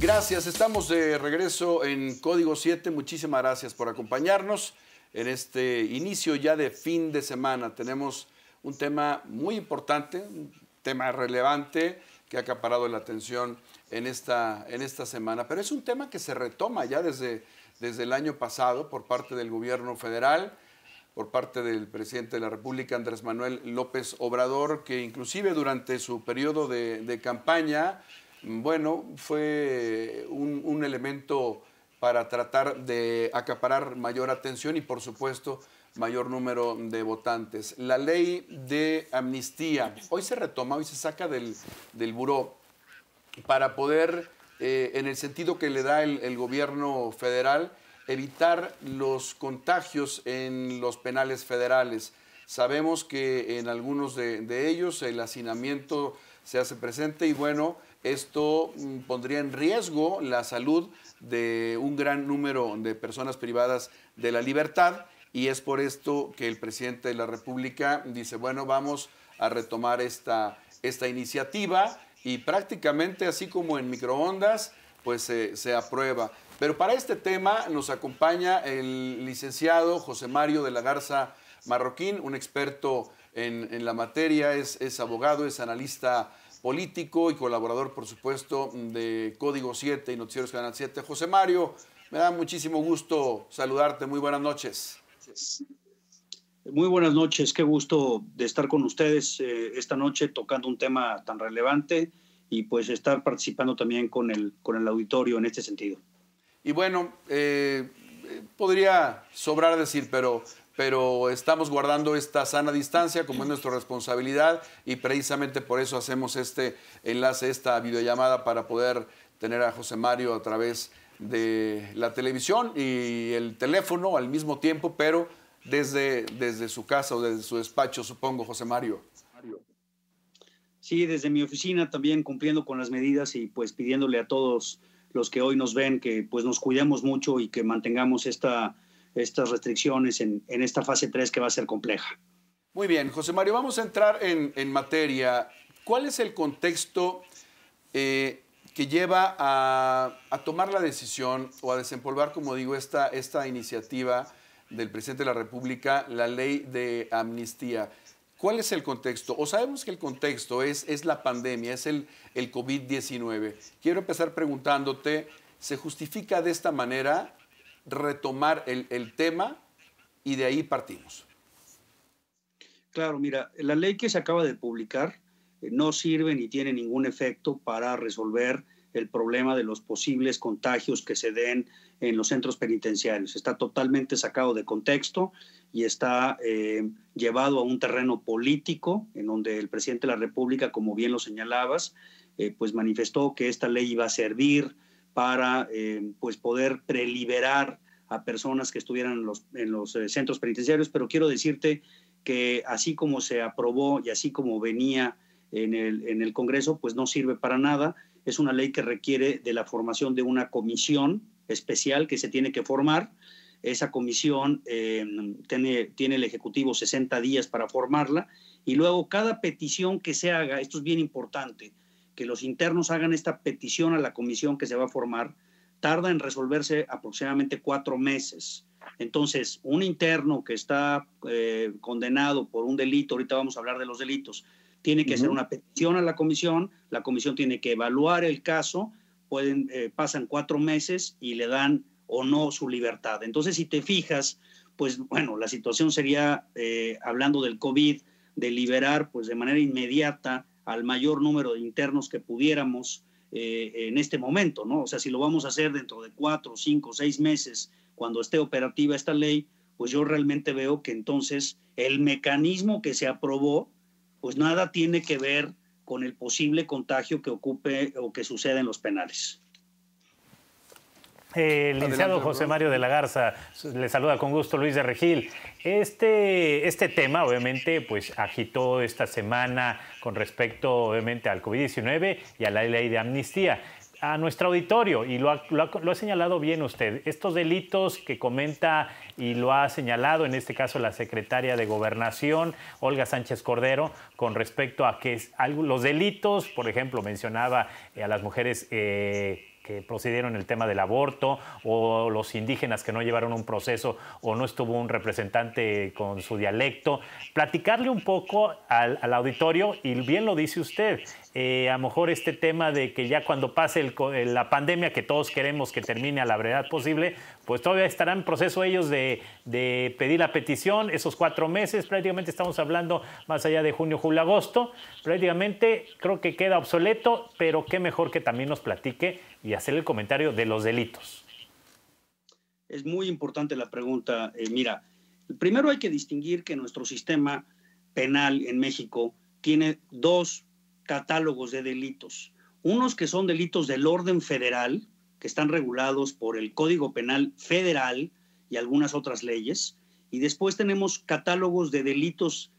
Gracias, estamos de regreso en Código 7. Muchísimas gracias por acompañarnos en este inicio ya de fin de semana. Tenemos un tema muy importante, un tema relevante que ha acaparado la atención en esta, en esta semana, pero es un tema que se retoma ya desde, desde el año pasado por parte del gobierno federal por parte del presidente de la República, Andrés Manuel López Obrador, que inclusive durante su periodo de, campaña, bueno, fue un, elemento para tratar de acaparar mayor atención y, por supuesto, mayor número de votantes. La ley de amnistía, hoy se retoma, hoy se saca del, buró para poder, eh, en el sentido que le da el gobierno federal, evitar los contagios en los penales federales. Sabemos que en algunos de, ellos el hacinamiento se hace presente y bueno, esto mm, pondría en riesgo la salud de un gran número de personas privadas de la libertad y es por esto que el presidente de la República dice, bueno, vamos a retomar esta, esta iniciativa y prácticamente así como en microondas, pues se aprueba. Pero para este tema nos acompaña el licenciado José Mario de la Garza Marroquín, un experto en, la materia, es, abogado, es analista político y colaborador, por supuesto, de Código 7 y Noticieros Canal 7. José Mario, me da muchísimo gusto saludarte. Muy buenas noches. Muy buenas noches, qué gusto de estar con ustedes eh, esta noche tocando un tema tan relevante y pues estar participando también con el, con el auditorio en este sentido. Y bueno, eh, podría sobrar decir, pero, pero estamos guardando esta sana distancia como es nuestra responsabilidad y precisamente por eso hacemos este enlace, esta videollamada para poder tener a José Mario a través de la televisión y el teléfono al mismo tiempo, pero desde, desde su casa o desde su despacho, supongo, José Mario. Sí, desde mi oficina también cumpliendo con las medidas y pues pidiéndole a todos los que hoy nos ven, que pues, nos cuidemos mucho y que mantengamos estas restricciones en, esta fase 3 que va a ser compleja. Muy bien, José Mario, vamos a entrar en, materia. ¿Cuál es el contexto eh, que lleva a, tomar la decisión o a desempolvar, como digo, esta, esta iniciativa del presidente de la República, la ley de amnistía? ¿Cuál es el contexto? O sabemos que el contexto es, la pandemia, es el, COVID-19. Quiero empezar preguntándote, ¿se justifica de esta manera retomar el tema y de ahí partimos? Claro, mira, la ley que se acaba de publicar eh, no sirve ni tiene ningún efecto para resolver el problema de los posibles contagios que se den en los centros penitenciarios. Está totalmente sacado de contexto y está eh, llevado a un terreno político en donde el presidente de la República, como bien lo señalabas, eh, pues manifestó que esta ley iba a servir para eh, pues poder preliberar a personas que estuvieran en los, centros penitenciarios, pero quiero decirte que así como se aprobó y así como venía en el, en el Congreso, pues no sirve para nada es una ley que requiere de la formación de una comisión especial que se tiene que formar. Esa comisión em, tiene, tiene el Ejecutivo 60 días para formarla y luego cada petición que se haga, esto es bien importante, que los internos hagan esta petición a la comisión que se va a formar, tarda en resolverse aproximadamente cuatro meses. Entonces, un interno que está eh, condenado por un delito, ahorita vamos a hablar de los delitos, tiene que hacer una petición a la comisión, la comisión tiene que evaluar el caso, pueden, eh, pasan cuatro meses y le dan o no su libertad. Entonces, si te fijas, pues bueno, la situación sería, eh, hablando del COVID, de liberar pues de manera inmediata al mayor número de internos que pudiéramos eh, en este momento, ¿no? O sea, si lo vamos a hacer dentro de cuatro, cinco, seis meses, cuando esté operativa esta ley, pues yo realmente veo que entonces el mecanismo que se aprobó pues nada tiene que ver con el posible contagio que ocupe o que suceda en los penales. Eh, el licenciado José Mario de la Garza le saluda con gusto Luis de Regil. Este, este tema obviamente pues agitó esta semana con respecto obviamente al COVID-19 y a la ley de amnistía a nuestro auditorio, y lo ha, lo, ha, señalado bien usted, estos delitos que comenta y lo ha señalado en este caso la secretaria de Gobernación, Olga Sánchez Cordero, con respecto a que los delitos, por ejemplo, mencionaba eh, a las mujeres... Eh, que procedieron el tema del aborto o los indígenas que no llevaron un proceso o no estuvo un representante con su dialecto. Platicarle un poco al, al, auditorio y bien lo dice usted, eh, a lo mejor este tema de que ya cuando pase la pandemia, que todos queremos que termine a la brevedad posible, pues todavía estarán en proceso ellos de, pedir la petición, esos cuatro meses, prácticamente estamos hablando más allá de junio, julio, agosto, prácticamente creo que queda obsoleto, pero qué mejor que también nos platique y hacer el comentario de los delitos. Es muy importante la pregunta, eh, mira, primero hay que distinguir que nuestro sistema penal en México tiene dos catálogos de delitos. Unos que son delitos del orden federal, que están regulados por el Código Penal Federal y algunas otras leyes. Y después tenemos catálogos de delitos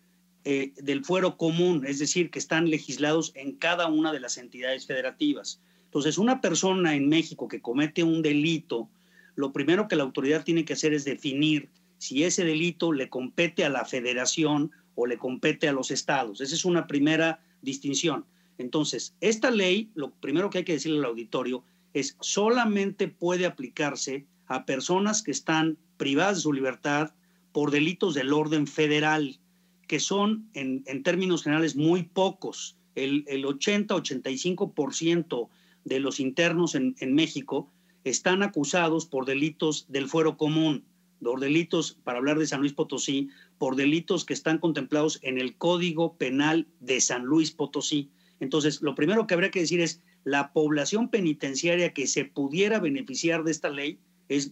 eh, del fuero común, es decir, que están legislados en cada una de las entidades federativas. Entonces, una persona en México que comete un delito, lo primero que la autoridad tiene que hacer es definir si ese delito le compete a la federación o le compete a los estados. Esa es una primera distinción. Entonces, esta ley, lo primero que hay que decirle al auditorio es solamente puede aplicarse a personas que están privadas de su libertad por delitos del orden federal, que son en, en términos generales muy pocos. El, el 80-85% de los internos en México están acusados por delitos del fuero común por delitos, para hablar de San Luis Potosí, por delitos que están contemplados en el Código Penal de San Luis Potosí. Entonces, lo primero que habría que decir es, la población penitenciaria que se pudiera beneficiar de esta ley es,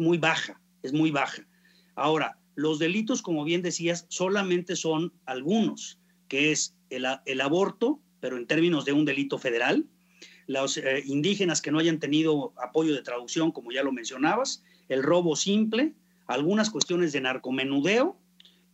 muy baja, es muy baja. Ahora, los delitos, como bien decías, solamente son algunos, que es el, aborto, pero en términos de un delito federal, los eh, indígenas que no hayan tenido apoyo de traducción, como ya lo mencionabas, el robo simple, algunas cuestiones de narcomenudeo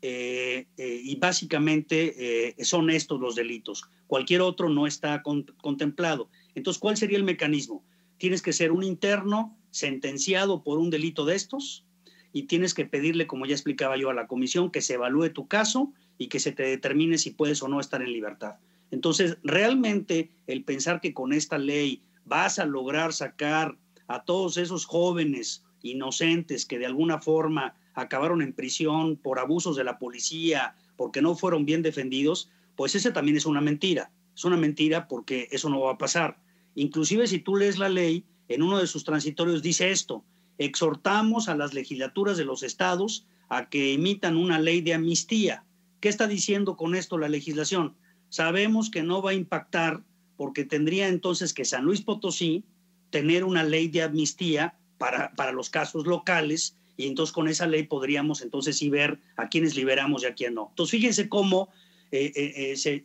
eh, eh, y básicamente eh, son estos los delitos. Cualquier otro no está contemplado. Entonces, ¿cuál sería el mecanismo? Tienes que ser un interno sentenciado por un delito de estos y tienes que pedirle, como ya explicaba yo a la comisión, que se evalúe tu caso y que se te determine si puedes o no estar en libertad. Entonces, realmente el pensar que con esta ley vas a lograr sacar a todos esos jóvenes inocentes que de alguna forma acabaron en prisión por abusos de la policía, porque no fueron bien defendidos, pues esa también es una mentira. Es una mentira porque eso no va a pasar. Inclusive si tú lees la ley, en uno de sus transitorios dice esto, exhortamos a las legislaturas de los estados a que emitan una ley de amnistía. ¿Qué está diciendo con esto la legislación? Sabemos que no va a impactar porque tendría entonces que San Luis Potosí tener una ley de amnistía para, los casos locales y entonces con esa ley podríamos entonces ver a quiénes liberamos y a quién no. Entonces fíjense cómo eh, eh, eh, se,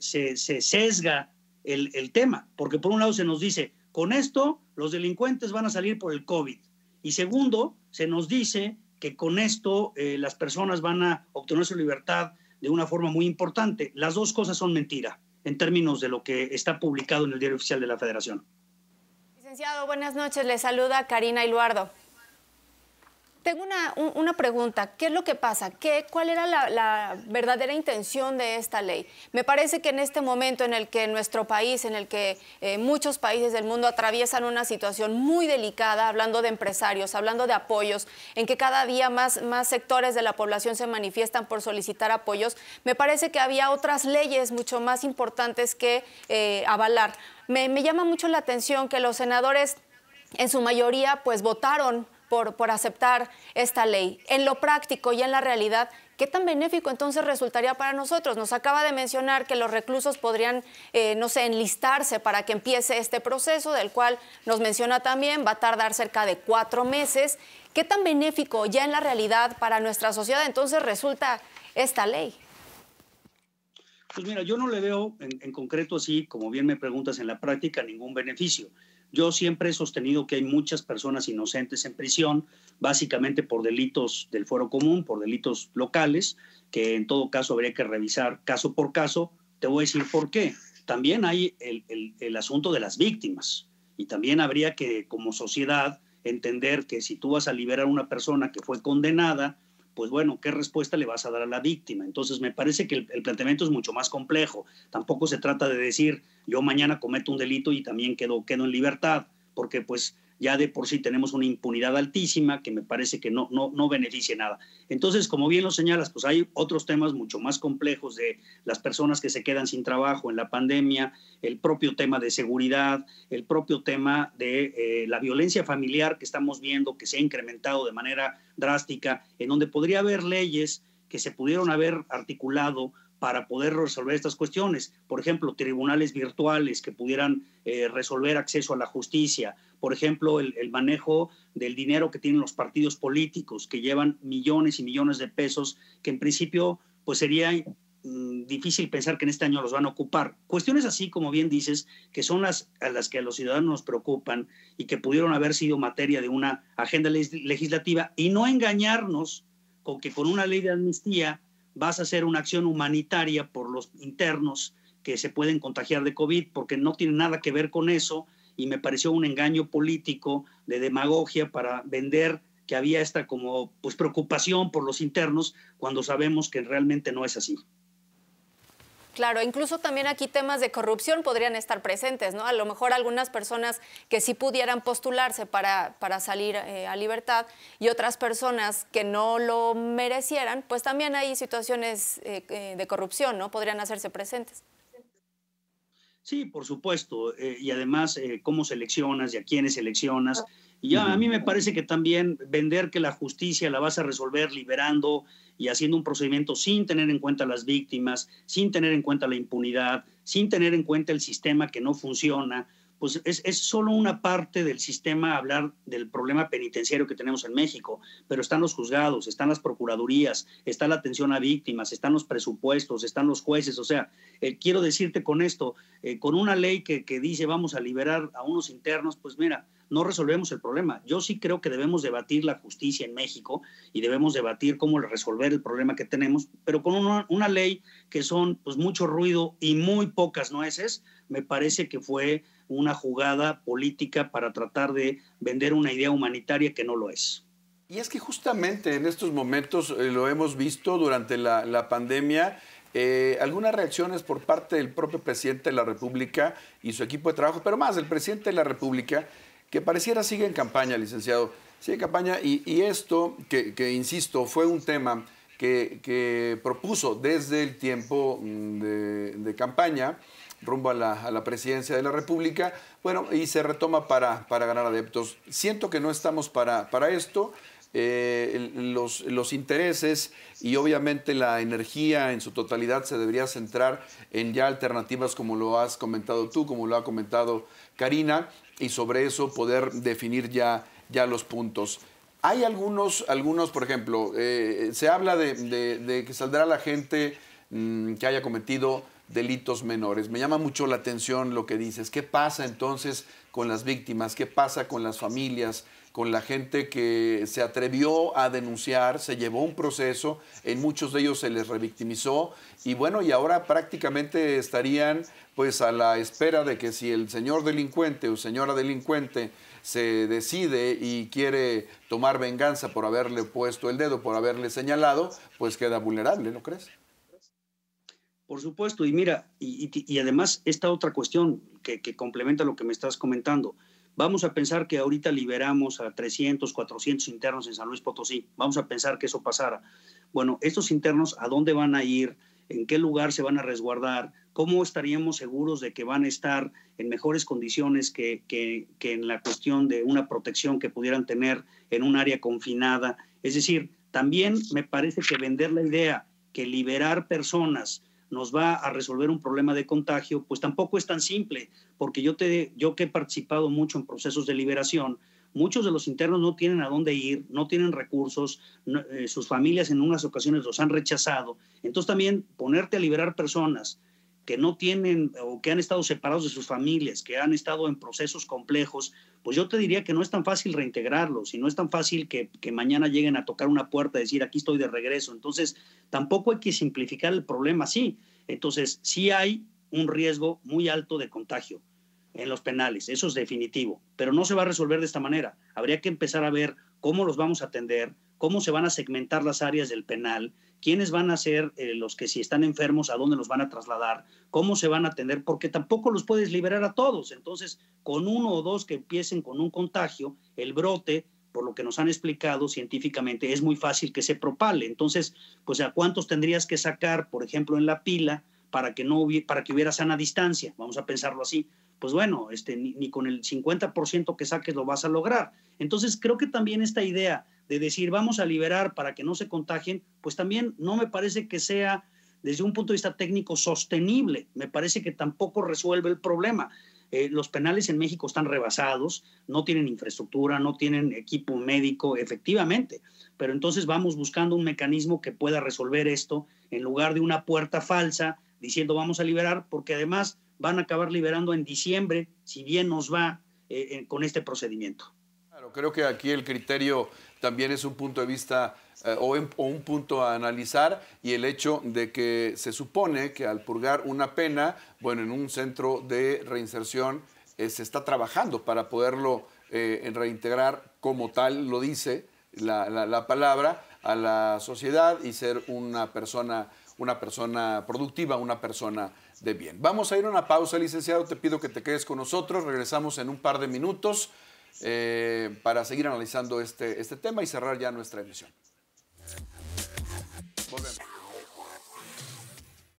sesga el, tema, porque por un lado se nos dice, con esto los delincuentes van a salir por el COVID y segundo, se nos dice que con esto las personas van a obtener su libertad de una forma muy importante. Las dos cosas son mentira en términos de lo que está publicado en el Diario Oficial de la Federación buenas noches. Le saluda Karina Iluardo. Tengo una, pregunta. ¿Qué es lo que pasa? ¿Qué, ¿Cuál era la, verdadera intención de esta ley? Me parece que en este momento en el que nuestro país, en el que eh, muchos países del mundo atraviesan una situación muy delicada, hablando de empresarios, hablando de apoyos, en que cada día más, más sectores de la población se manifiestan por solicitar apoyos, me parece que había otras leyes mucho más importantes que eh, avalar. Me, llama mucho la atención que los senadores, en su mayoría, pues votaron por, aceptar esta ley. En lo práctico y en la realidad, ¿qué tan benéfico entonces resultaría para nosotros? Nos acaba de mencionar que los reclusos podrían, eh, no sé, enlistarse para que empiece este proceso, del cual nos menciona también va a tardar cerca de cuatro meses. ¿Qué tan benéfico ya en la realidad para nuestra sociedad entonces resulta esta ley? Pues mira, yo no le veo en, concreto así, como bien me preguntas en la práctica, ningún beneficio. Yo siempre he sostenido que hay muchas personas inocentes en prisión, básicamente por delitos del fuero común, por delitos locales, que en todo caso habría que revisar caso por caso. Te voy a decir por qué. También hay el, el asunto de las víctimas y también habría que como sociedad entender que si tú vas a liberar a una persona que fue condenada, pues bueno, ¿qué respuesta le vas a dar a la víctima? Entonces, me parece que el, planteamiento es mucho más complejo. Tampoco se trata de decir, yo mañana cometo un delito y también quedo en libertad, porque pues ya de por sí tenemos una impunidad altísima que me parece que no, no, beneficia nada. Entonces, como bien lo señalas, pues hay otros temas mucho más complejos de las personas que se quedan sin trabajo en la pandemia, el propio tema de seguridad, el propio tema de eh, la violencia familiar que estamos viendo que se ha incrementado de manera drástica, en donde podría haber leyes que se pudieron haber articulado para poder resolver estas cuestiones. Por ejemplo, tribunales virtuales que pudieran eh, resolver acceso a la justicia por ejemplo, el, manejo del dinero que tienen los partidos políticos, que llevan millones y millones de pesos, que en principio pues sería mm, difícil pensar que en este año los van a ocupar. Cuestiones así, como bien dices, que son las a las que a los ciudadanos nos preocupan y que pudieron haber sido materia de una agenda legislativa y no engañarnos con que con una ley de amnistía vas a hacer una acción humanitaria por los internos que se pueden contagiar de COVID, porque no tiene nada que ver con eso y me pareció un engaño político de demagogia para vender que había esta como pues preocupación por los internos cuando sabemos que realmente no es así. Claro, incluso también aquí temas de corrupción podrían estar presentes, ¿no? A lo mejor algunas personas que sí pudieran postularse para, para salir eh, a libertad y otras personas que no lo merecieran, pues también hay situaciones eh, eh, de corrupción, ¿no? Podrían hacerse presentes. Sí, por supuesto. Eh, y además, eh, cómo seleccionas y a quiénes seleccionas. Ah. Y a mí me parece que también vender que la justicia la vas a resolver liberando y haciendo un procedimiento sin tener en cuenta las víctimas, sin tener en cuenta la impunidad, sin tener en cuenta el sistema que no funciona, pues es, solo una parte del sistema hablar del problema penitenciario que tenemos en México, pero están los juzgados, están las procuradurías, está la atención a víctimas, están los presupuestos, están los jueces, o sea, eh, quiero decirte con esto, eh, con una ley que, que dice vamos a liberar a unos internos, pues mira, no resolvemos el problema. Yo sí creo que debemos debatir la justicia en México y debemos debatir cómo resolver el problema que tenemos, pero con una, ley que son pues mucho ruido y muy pocas nueces, me parece que fue una jugada política para tratar de vender una idea humanitaria que no lo es. Y es que justamente en estos momentos eh, lo hemos visto durante la, pandemia. Eh, algunas reacciones por parte del propio presidente de la República y su equipo de trabajo, pero más el presidente de la República, que pareciera sigue en campaña, licenciado. Sigue en campaña y, esto, que, insisto, fue un tema que, propuso desde el tiempo mm, de campaña, rumbo a la, presidencia de la República, bueno, y se retoma para, para ganar adeptos. Siento que no estamos para, para esto. Eh, los, intereses y obviamente la energía en su totalidad se debería centrar en ya alternativas como lo has comentado tú, como lo ha comentado Karina, y sobre eso poder definir ya, ya los puntos. Hay algunos, algunos por ejemplo, eh, se habla de, que saldrá la gente mm, que haya cometido delitos menores. Me llama mucho la atención lo que dices. ¿Qué pasa entonces con las víctimas? ¿Qué pasa con las familias? con la gente que se atrevió a denunciar, se llevó un proceso, en muchos de ellos se les revictimizó y bueno, y ahora prácticamente estarían pues a la espera de que si el señor delincuente o señora delincuente se decide y quiere tomar venganza por haberle puesto el dedo, por haberle señalado, pues queda vulnerable, ¿no crees? Por supuesto, y mira, y, además esta otra cuestión que, complementa lo que me estás comentando. Vamos a pensar que ahorita liberamos a 300, 400 internos en San Luis Potosí. Vamos a pensar que eso pasara. Bueno, estos internos, ¿a dónde van a ir? ¿En qué lugar se van a resguardar? ¿Cómo estaríamos seguros de que van a estar en mejores condiciones que, que en la cuestión de una protección que pudieran tener en un área confinada? Es decir, también me parece que vender la idea que liberar personas nos va a resolver un problema de contagio, pues tampoco es tan simple, porque yo, yo que he participado mucho en procesos de liberación, muchos de los internos no tienen a dónde ir, no tienen recursos, eh, sus familias en unas ocasiones los han rechazado. Entonces también ponerte a liberar personas que no tienen o que han estado separados de sus familias, que han estado en procesos complejos, pues yo te diría que no es tan fácil reintegrarlos y no es tan fácil que, mañana lleguen a tocar una puerta y decir, aquí estoy de regreso. Entonces, tampoco hay que simplificar el problema así. Entonces, sí hay un riesgo muy alto de contagio en los penales, eso es definitivo, pero no se va a resolver de esta manera. Habría que empezar a ver cómo los vamos a atender, cómo se van a segmentar las áreas del penal, quiénes van a ser eh, los que si están enfermos, a dónde los van a trasladar, cómo se van a atender, porque tampoco los puedes liberar a todos. Entonces, con uno o dos que empiecen con un contagio, el brote, por lo que nos han explicado científicamente, es muy fácil que se propale. Entonces, pues a cuántos tendrías que sacar, por ejemplo, en la pila para que no para que hubiera sana distancia, vamos a pensarlo así pues bueno, este, ni, con el 50% que saques lo vas a lograr. Entonces, creo que también esta idea de decir vamos a liberar para que no se contagien, pues también no me parece que sea desde un punto de vista técnico sostenible. Me parece que tampoco resuelve el problema. Eh, los penales en México están rebasados, no tienen infraestructura, no tienen equipo médico, efectivamente. Pero entonces vamos buscando un mecanismo que pueda resolver esto en lugar de una puerta falsa diciendo vamos a liberar, porque además van a acabar liberando en diciembre, si bien nos va eh, con este procedimiento. Claro, creo que aquí el criterio también es un punto de vista eh, o, un punto a analizar y el hecho de que se supone que al purgar una pena, bueno, en un centro de reinserción eh, se está trabajando para poderlo reintegrar como tal lo dice la, palabra a la sociedad y ser una persona, una persona productiva, una persona de bien. Vamos a ir a una pausa, licenciado. Te pido que te quedes con nosotros. Regresamos en un par de minutos eh, para seguir analizando este, este tema y cerrar ya nuestra emisión.